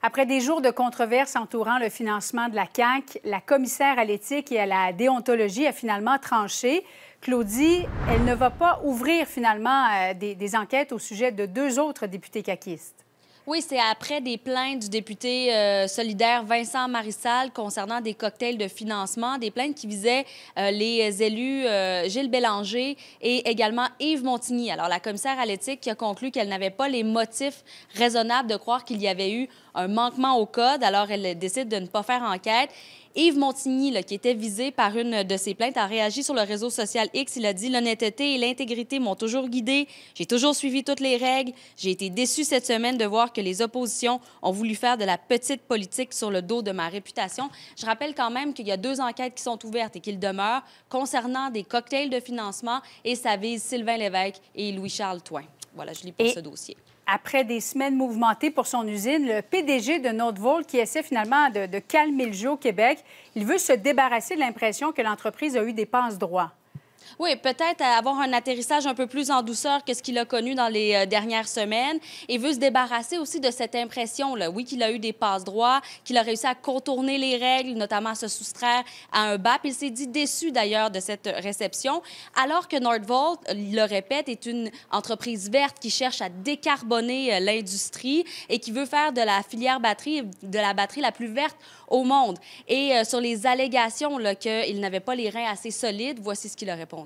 Après des jours de controverses entourant le financement de la CAQ, la commissaire à l'éthique et à la déontologie a finalement tranché. Claudie, elle ne va pas ouvrir finalement euh, des, enquêtes au sujet de deux autres députés caquistes. Oui, c'est après des plaintes du député euh, solidaire Vincent Marissal concernant des cocktails de financement, des plaintes qui visaient euh, les élus euh, Gilles Bélanger et également Yves Montigny. Alors, la commissaire à l'éthique qui a conclu qu'elle n'avait pas les motifs raisonnables de croire qu'il y avait eu un manquement au code, alors elle décide de ne pas faire enquête. Yves Montigny, qui était visé par une de ces plaintes, a réagi sur le réseau social X. Il a dit L'honnêteté et l'intégrité m'ont toujours guidé. J'ai toujours suivi toutes les règles. J'ai été déçu cette semaine de voir que que les oppositions ont voulu faire de la petite politique sur le dos de ma réputation. Je rappelle quand même qu'il y a deux enquêtes qui sont ouvertes et qu'il demeure concernant des cocktails de financement et ça vise Sylvain Lévesque et Louis-Charles Toin. Voilà, je lis pour ce dossier après des semaines mouvementées pour son usine, le PDG de Nordvolt qui essaie finalement de, de calmer le jeu au Québec, il veut se débarrasser de l'impression que l'entreprise a eu des penses droits. Oui, peut-être avoir un atterrissage un peu plus en douceur que ce qu'il a connu dans les euh, dernières semaines et veut se débarrasser aussi de cette impression, là, oui, qu'il a eu des passes droits, qu'il a réussi à contourner les règles, notamment à se soustraire à un BAP. Il s'est dit déçu d'ailleurs de cette réception, alors que Nordvolt, euh, il le répète, est une entreprise verte qui cherche à décarboner euh, l'industrie et qui veut faire de la filière batterie, de la batterie la plus verte au monde. Et sur les allégations qu'il n'avait pas les reins assez solides, voici ce qu'il a répondu.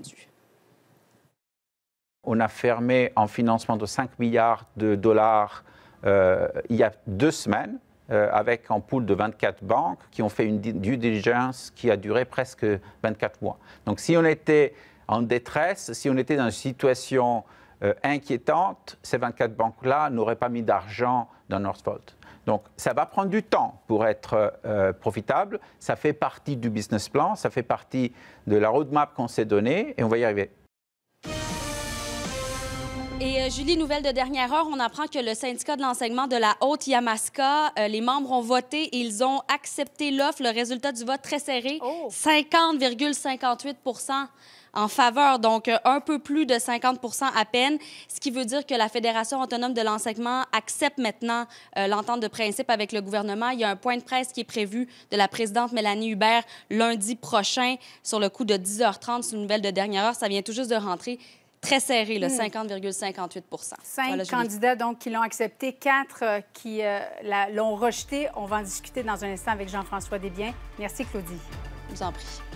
On a fermé un financement de 5 milliards de dollars euh, il y a deux semaines euh, avec un pool de 24 banques qui ont fait une due diligence qui a duré presque 24 mois. Donc si on était en détresse, si on était dans une situation euh, inquiétante, ces 24 banques-là n'auraient pas mis d'argent dans Northvolt. Donc ça va prendre du temps pour être euh, profitable. Ça fait partie du business plan, ça fait partie de la roadmap qu'on s'est donnée et on va y arriver. Et euh, Julie, nouvelle de dernière heure, on apprend que le syndicat de l'enseignement de la Haute-Yamaska, euh, les membres ont voté et ils ont accepté l'offre. Le résultat du vote très serré, 50,58 en faveur, donc euh, un peu plus de 50 à peine, ce qui veut dire que la Fédération autonome de l'enseignement accepte maintenant l'entente de principe avec le gouvernement. Il y a un point de presse qui est prévu de la présidente Mélanie Hubert lundi prochain sur le coup de 10h30. C'est une nouvelle de dernière heure. Ça vient tout juste de rentrer très serré, là, 50,58 hmm. Cinq candidats donc, qui l'ont accepté, quatre euh, qui euh, l'ont rejeté. On va en discuter dans un instant avec Jean-François Desbiens. Merci, Claudie. Je vous en prie.